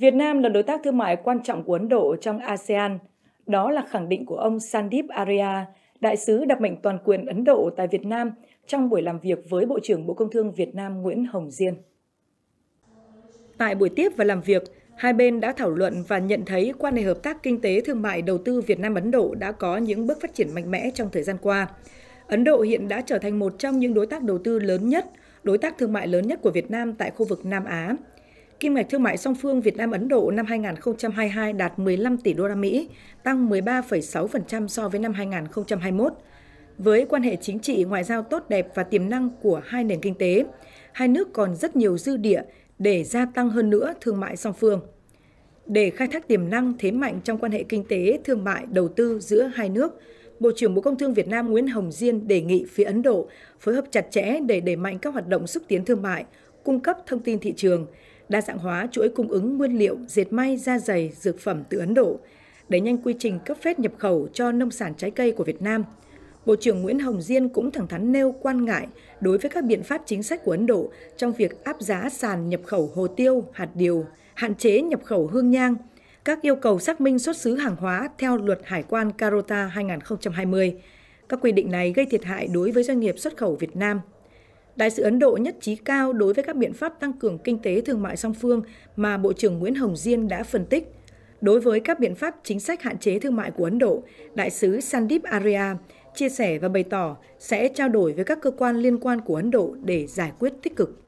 Việt Nam là đối tác thương mại quan trọng của Ấn Độ trong ASEAN. Đó là khẳng định của ông Sandip Arya, đại sứ đặc mệnh toàn quyền Ấn Độ tại Việt Nam trong buổi làm việc với Bộ trưởng Bộ Công Thương Việt Nam Nguyễn Hồng Diên. Tại buổi tiếp và làm việc, hai bên đã thảo luận và nhận thấy quan hệ hợp tác kinh tế thương mại đầu tư Việt Nam Ấn Độ đã có những bước phát triển mạnh mẽ trong thời gian qua. Ấn Độ hiện đã trở thành một trong những đối tác đầu tư lớn nhất, đối tác thương mại lớn nhất của Việt Nam tại khu vực Nam Á. Kim ngạch thương mại song phương Việt Nam Ấn Độ năm 2022 đạt 15 tỷ đô la Mỹ, tăng 13,6% so với năm 2021. Với quan hệ chính trị ngoại giao tốt đẹp và tiềm năng của hai nền kinh tế, hai nước còn rất nhiều dư địa để gia tăng hơn nữa thương mại song phương. Để khai thác tiềm năng thế mạnh trong quan hệ kinh tế, thương mại, đầu tư giữa hai nước, Bộ trưởng Bộ Công Thương Việt Nam Nguyễn Hồng Diên đề nghị phía Ấn Độ phối hợp chặt chẽ để đẩy mạnh các hoạt động xúc tiến thương mại, cung cấp thông tin thị trường, đa dạng hóa chuỗi cung ứng nguyên liệu dệt may, da dày, dược phẩm từ Ấn Độ, đẩy nhanh quy trình cấp phép nhập khẩu cho nông sản trái cây của Việt Nam. Bộ trưởng Nguyễn Hồng Diên cũng thẳng thắn nêu quan ngại đối với các biện pháp chính sách của Ấn Độ trong việc áp giá sàn nhập khẩu hồ tiêu, hạt điều, hạn chế nhập khẩu hương nhang, các yêu cầu xác minh xuất xứ hàng hóa theo luật hải quan Carota 2020. Các quy định này gây thiệt hại đối với doanh nghiệp xuất khẩu Việt Nam. Đại sứ Ấn Độ nhất trí cao đối với các biện pháp tăng cường kinh tế thương mại song phương mà Bộ trưởng Nguyễn Hồng Diên đã phân tích. Đối với các biện pháp chính sách hạn chế thương mại của Ấn Độ, Đại sứ Sandip Arya chia sẻ và bày tỏ sẽ trao đổi với các cơ quan liên quan của Ấn Độ để giải quyết tích cực.